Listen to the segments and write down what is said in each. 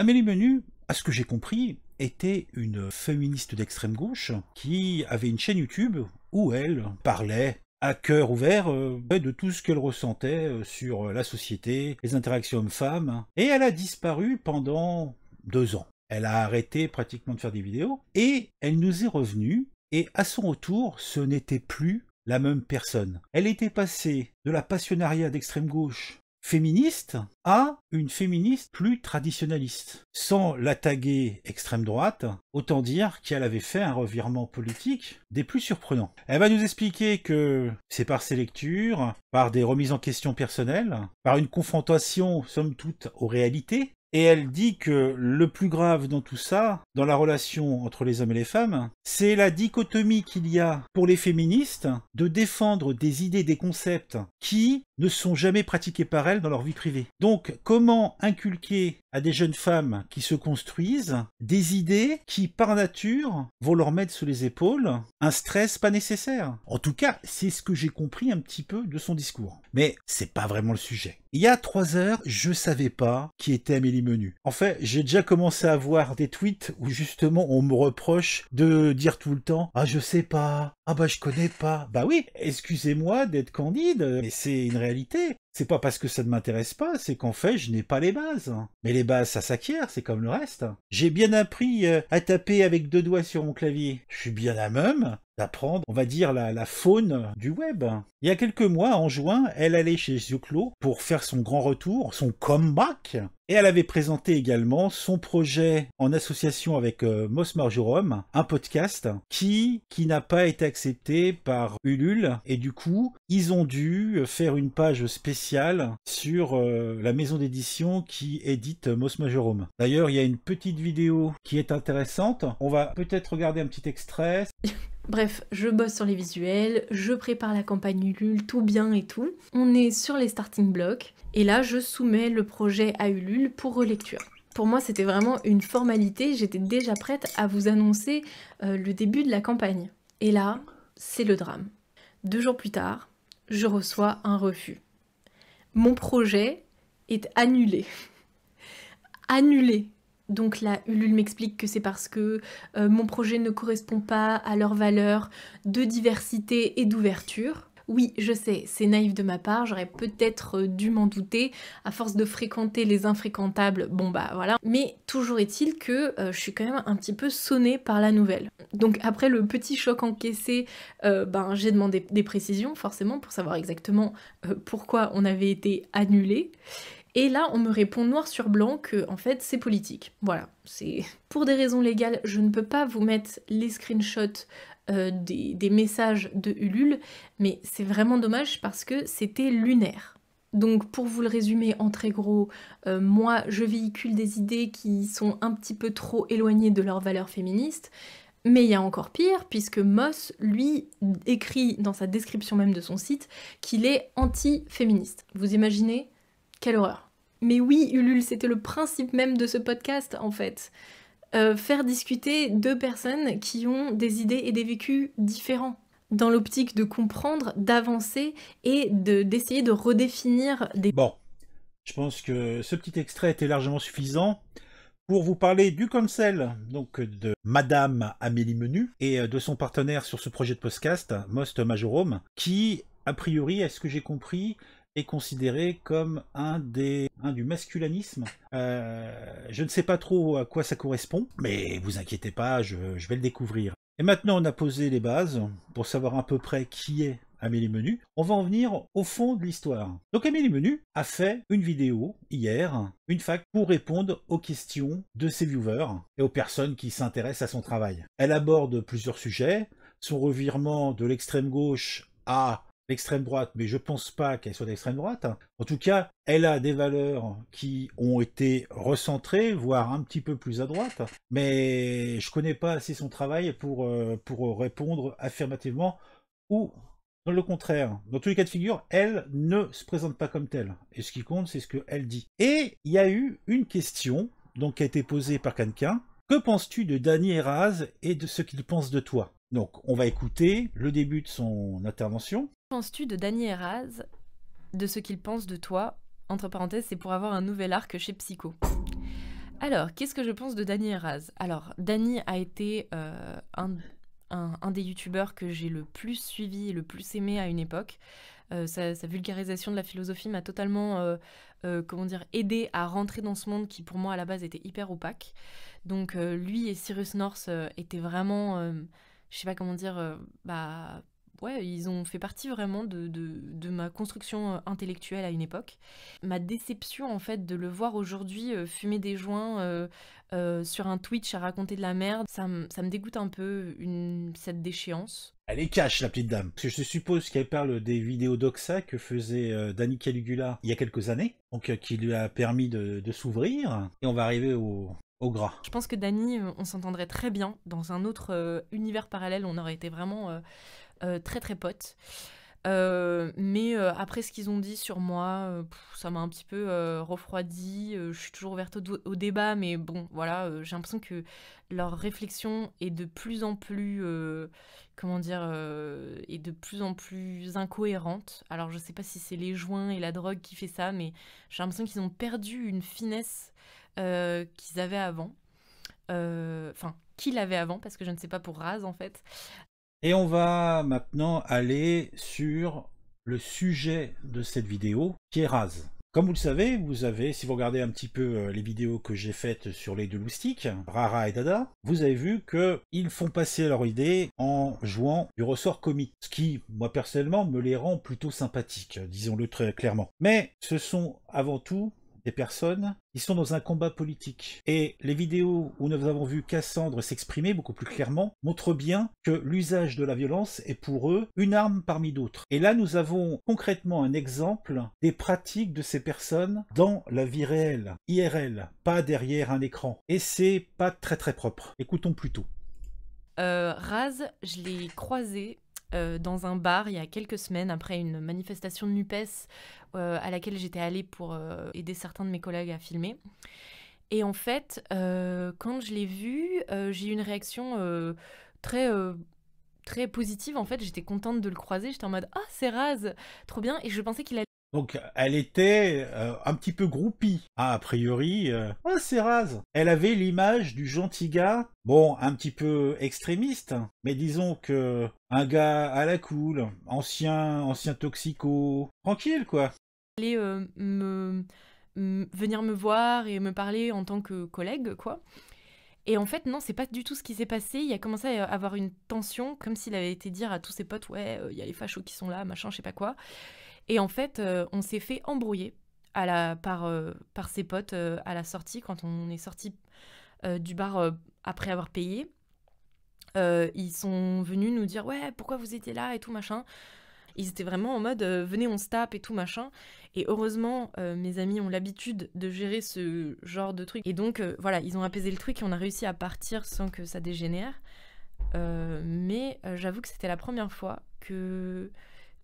Amélie Menu, à ce que j'ai compris, était une féministe d'extrême gauche qui avait une chaîne YouTube où elle parlait à cœur ouvert euh, de tout ce qu'elle ressentait euh, sur la société, les interactions hommes-femmes, et elle a disparu pendant deux ans. Elle a arrêté pratiquement de faire des vidéos, et elle nous est revenue, et à son retour, ce n'était plus la même personne. Elle était passée de la passionnariat d'extrême gauche féministe à une féministe plus traditionnaliste. Sans la taguer extrême droite, autant dire qu'elle avait fait un revirement politique des plus surprenants. Elle va nous expliquer que c'est par ses lectures, par des remises en question personnelles, par une confrontation somme toute aux réalités, et elle dit que le plus grave dans tout ça, dans la relation entre les hommes et les femmes, c'est la dichotomie qu'il y a pour les féministes de défendre des idées, des concepts qui ne sont jamais pratiqués par elles dans leur vie privée. Donc comment inculquer à des jeunes femmes qui se construisent des idées qui par nature vont leur mettre sous les épaules un stress pas nécessaire. En tout cas, c'est ce que j'ai compris un petit peu de son discours. Mais c'est pas vraiment le sujet. Il y a trois heures, je savais pas qui était Amélie en fait, j'ai déjà commencé à voir des tweets où justement on me reproche de dire tout le temps Ah, je sais pas, ah bah je connais pas. Bah oui, excusez-moi d'être candide, mais c'est une réalité. C'est pas parce que ça ne m'intéresse pas, c'est qu'en fait, je n'ai pas les bases. Mais les bases, ça s'acquiert, c'est comme le reste. J'ai bien appris euh, à taper avec deux doigts sur mon clavier. Je suis bien la même d'apprendre, on va dire, la, faune du web. Il y a quelques mois, en juin, elle allait chez Zuclo pour faire son grand retour, son comeback, et elle avait présenté également son projet en association avec euh, Moss un podcast qui, qui n'a pas été accepté par Ulule, et du coup, ils ont dû faire une page spéciale sur euh, la maison d'édition qui édite Moss Marjoram. D'ailleurs, il y a une petite vidéo qui est intéressante, on va peut-être regarder un petit extrait. Bref, je bosse sur les visuels, je prépare la campagne Ulule, tout bien et tout. On est sur les starting blocks et là je soumets le projet à Ulule pour relecture. Pour moi c'était vraiment une formalité, j'étais déjà prête à vous annoncer euh, le début de la campagne. Et là, c'est le drame. Deux jours plus tard, je reçois un refus. Mon projet est annulé. annulé. Donc là, Ulule m'explique que c'est parce que euh, mon projet ne correspond pas à leurs valeurs de diversité et d'ouverture. Oui, je sais, c'est naïf de ma part, j'aurais peut-être euh, dû m'en douter, à force de fréquenter les infréquentables, bon bah voilà. Mais toujours est-il que euh, je suis quand même un petit peu sonnée par la nouvelle. Donc après le petit choc encaissé, ben j'ai demandé des précisions forcément pour savoir exactement pourquoi on avait été annulé. Et là, on me répond noir sur blanc que, en fait, c'est politique. Voilà, c'est pour des raisons légales, je ne peux pas vous mettre les screenshots euh, des, messages de Ulule, mais c'est vraiment dommage parce que c'était lunaire. Donc pour vous le résumer en très gros, euh, moi je véhicule des idées qui sont un petit peu trop éloignées de leurs valeurs féministes, mais il y a encore pire, puisque Moss, lui, écrit dans sa description même de son site qu'il est anti-féministe. Vous imaginez quelle horreur. Mais oui, Ulule, c'était le principe même de ce podcast, en fait. Euh, faire discuter deux personnes qui ont des idées et des vécus différents dans l'optique de comprendre, d'avancer et d'essayer de, redéfinir des... Bon, je pense que ce petit extrait était largement suffisant pour vous parler du cancel, donc de Madame Amélie Menu et euh, de son partenaire sur ce projet de podcast, Most Majorum, qui, a priori, est ce que j'ai compris, est considéré comme un, des, un du masculinisme. Euh, je ne sais pas trop à quoi ça correspond, mais vous inquiétez pas, je, je vais le découvrir. Et maintenant, on a posé les bases pour savoir à peu près qui est Amélie Menu, on va en venir au fond de l'histoire. Donc Amélie Menu a fait une vidéo hier, une fac pour répondre aux questions de ses viewers et aux personnes qui s'intéressent à son travail. Elle aborde plusieurs sujets, son revirement de l'extrême gauche à l'extrême droite, mais je pense pas qu'elle soit d'extrême droite. Hein. En tout cas, elle a des valeurs qui ont été recentrées, voire un petit peu plus à droite, mais je connais pas assez son travail pour, euh, pour répondre affirmativement ou dans le contraire. Dans tous les cas de figure, elle ne se présente pas comme telle. Et ce qui compte, c'est ce qu'elle dit. Et il y a eu une question donc, qui a été posée par quelqu'un. Que penses-tu de Danny Eras et de ce qu'il pense de toi donc, on va écouter le début de son intervention. Penses-tu de Danny Erraz, de ce qu'il pense de toi Entre parenthèses, c'est pour avoir un nouvel arc chez Psycho. Alors, qu'est-ce que je pense de Danny Erraz Alors, Danny a été euh, un, des youtubeurs que j'ai le plus suivi et le plus aimé à une époque. Euh, sa, vulgarisation de la philosophie m'a totalement euh, comment dire, aidé à rentrer dans ce monde qui pour moi à la base était hyper opaque. Donc lui et Cyrus North étaient vraiment je sais pas comment dire, euh, bah ouais, ils ont fait partie vraiment de, ma construction euh, intellectuelle à une époque. Ma déception, en fait, de le voir aujourd'hui euh, fumer des joints sur un Twitch à raconter de la merde, ça, me dégoûte un peu, cette déchéance. Elle est cache la petite dame. Parce que je suppose qu'elle parle des vidéos d'Oxa que faisait Danny Caligula il y a quelques années, donc qui lui a permis de s'ouvrir. Et on va arriver au, gras. Je pense que Dany, on s'entendrait très bien. Dans un autre euh, univers parallèle, on aurait été vraiment euh, euh, très très potes. mais après ce qu'ils ont dit sur moi, ça m'a un petit peu refroidi. je suis toujours ouverte au, débat, mais bon, voilà, j'ai l'impression que leur réflexion est de plus en plus, comment dire, est de plus en plus incohérente. Alors je sais pas si c'est les joints et la drogue qui fait ça, mais j'ai l'impression qu'ils ont perdu une finesse euh, qu'ils avaient avant. Euh, enfin, qu'il avait avant, parce que je ne sais pas pour Raz en fait. Et on va maintenant aller sur le sujet de cette vidéo, qui est Raz. Comme vous le savez, vous avez, si vous regardez un petit peu euh, les vidéos que j'ai faites sur les deux loustiques, Rara et Dada, vous avez vu que ils font passer leur idée en jouant du ressort comique, ce qui, moi personnellement, me les rend plutôt sympathiques, disons-le très clairement. Mais ce sont avant tout des personnes qui sont dans un combat politique. Et les vidéos où nous avons vu Cassandre s'exprimer beaucoup plus clairement montrent bien que l'usage de la violence est pour eux une arme parmi d'autres. Et là, nous avons concrètement un exemple des pratiques de ces personnes dans la vie réelle, IRL, pas derrière un écran. Et c'est pas très très propre. Écoutons plutôt. Euh, Raz, je l'ai croisé euh, dans un bar il y a quelques semaines après une manifestation de NUPES euh, à laquelle j'étais allée pour euh, aider certains de mes collègues à filmer. Et en fait, quand je l'ai vu, j'ai eu une réaction très très positive en fait j'étais contente de le croiser j'étais en mode ah c'est rase trop bien et je pensais qu'il allait donc elle était euh, un petit peu groupie. Ah, a priori, euh... Ah, c'est rase. Elle avait l'image du gentil gars, bon, un petit peu extrémiste, hein. mais disons que un gars à la cool, ancien, ancien toxico, tranquille quoi. elle allait euh, me, venir me voir et me parler en tant que collègue quoi. Et en fait, non, c'est pas du tout ce qui s'est passé. Il a commencé à avoir une tension, comme s'il avait été dire à tous ses potes, ouais, euh, il y a les fachos qui sont là, machin, je sais pas quoi. Et en fait, euh, on s'est fait embrouiller euh, par, ses potes euh, à la sortie, quand on est sorti du bar après avoir payé. ils sont venus nous dire Ouais, pourquoi vous étiez là et tout machin. Ils étaient vraiment en mode Venez, on se tape et tout machin. Et heureusement, mes amis ont l'habitude de gérer ce genre de truc. Et donc, voilà, ils ont apaisé le truc et on a réussi à partir sans que ça dégénère. mais j'avoue que c'était la première fois que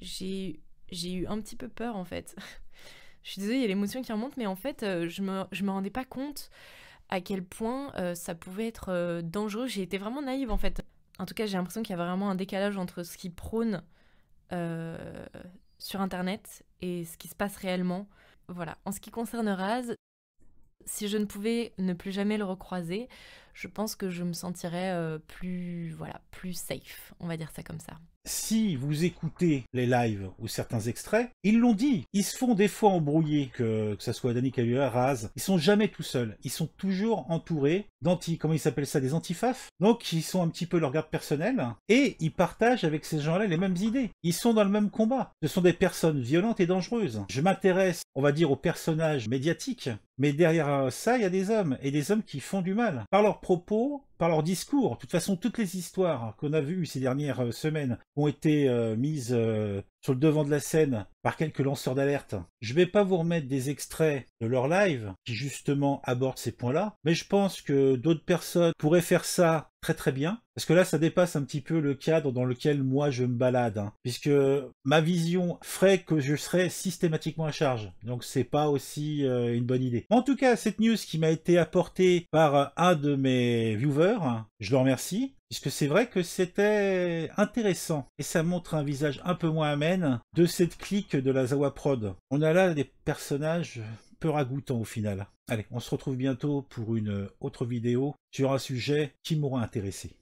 j'ai j'ai eu un petit peu peur en fait. je suis désolée, il y a l'émotion qui remonte, mais en fait, euh, je me, je me rendais pas compte à quel point euh, ça pouvait être euh, dangereux. J'ai été vraiment naïve en fait. En tout cas, j'ai l'impression qu'il y a vraiment un décalage entre ce qui prône sur Internet et ce qui se passe réellement. Voilà. En ce qui concerne Raz, si je ne pouvais ne plus jamais le recroiser, je pense que je me sentirais plus, voilà, plus safe. On va dire ça comme ça si vous écoutez les lives ou certains extraits, ils l'ont dit, ils se font des fois embrouiller, que, que ce soit Danny Kaluuya, Raz, ils sont jamais tout seuls, ils sont toujours entourés d'anti, comment ils s'appellent ça, des antifafs donc ils sont un petit peu leur garde personnelle, et ils partagent avec ces gens-là les mêmes idées, ils sont dans le même combat, ce sont des personnes violentes et dangereuses. Je m'intéresse, on va dire, aux personnages médiatiques, mais derrière euh, ça, il y a des hommes, et des hommes qui font du mal, par leurs propos, par leurs discours. De toute façon, toutes les histoires qu'on a vues ces dernières euh, semaines ont été euh, mises sur le devant de la scène par quelques lanceurs d'alerte. Je ne vais pas vous remettre des extraits de leur live qui justement abordent ces points-là, mais je pense que d'autres personnes pourraient faire ça très très bien, parce que là ça dépasse un petit peu le cadre dans lequel moi je me balade, hein. puisque ma vision ferait que je serais systématiquement à charge, donc c'est pas aussi euh, une bonne idée. En tout cas, cette news qui m'a été apportée par un de mes viewers, hein, je le remercie, Puisque c'est vrai que c'était intéressant. Et ça montre un visage un peu moins amène de cette clique de la Zawa Prod. On a là des personnages peu ragoûtants au final. Allez, on se retrouve bientôt pour une autre vidéo sur un sujet qui m'aura intéressé.